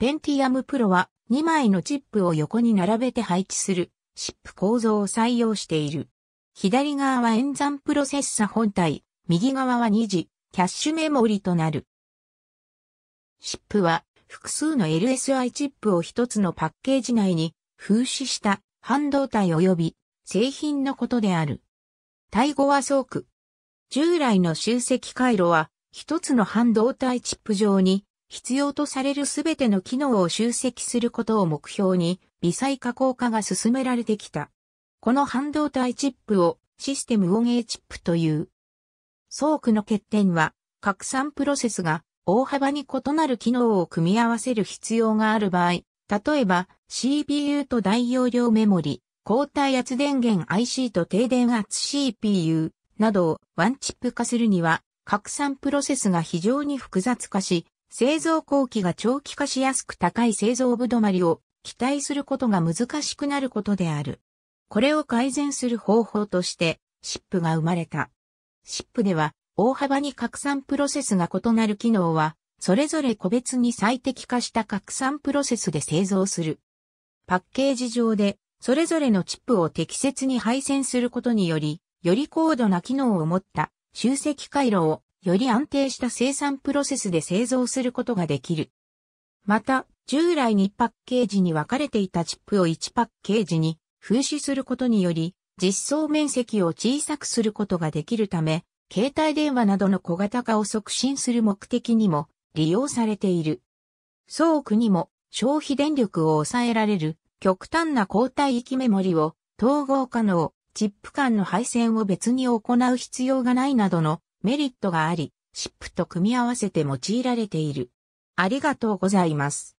ペンティアムプロは2枚のチップを横に並べて配置するシップ構造を採用している。左側は演算プロセッサ本体、右側は2次、キャッシュメモリとなる。シップは複数の LSI チップを一つのパッケージ内に風刺した半導体及び製品のことである。タイ語はソーク。従来の集積回路は一つの半導体チップ上に必要とされるすべての機能を集積することを目標に、微細加工化が進められてきた。この半導体チップをシステム運営チップという。ソーの欠点は、拡散プロセスが大幅に異なる機能を組み合わせる必要がある場合、例えば CPU と大容量メモリ、高体圧電源 IC と低電圧 CPU などをワンチップ化するには、拡散プロセスが非常に複雑化し、製造工期が長期化しやすく高い製造部止まりを期待することが難しくなることである。これを改善する方法として、シップが生まれた。シップでは、大幅に拡散プロセスが異なる機能は、それぞれ個別に最適化した拡散プロセスで製造する。パッケージ上で、それぞれのチップを適切に配線することにより、より高度な機能を持った集積回路をより安定した生産プロセスで製造することができる。また、従来にパッケージに分かれていたチップを1パッケージに風刺することにより、実装面積を小さくすることができるため、携帯電話などの小型化を促進する目的にも利用されている。倉庫にも消費電力を抑えられる極端な交代域メモリを統合可能、チップ間の配線を別に行う必要がないなどのメリットがあり、シップと組み合わせて用いられている。ありがとうございます。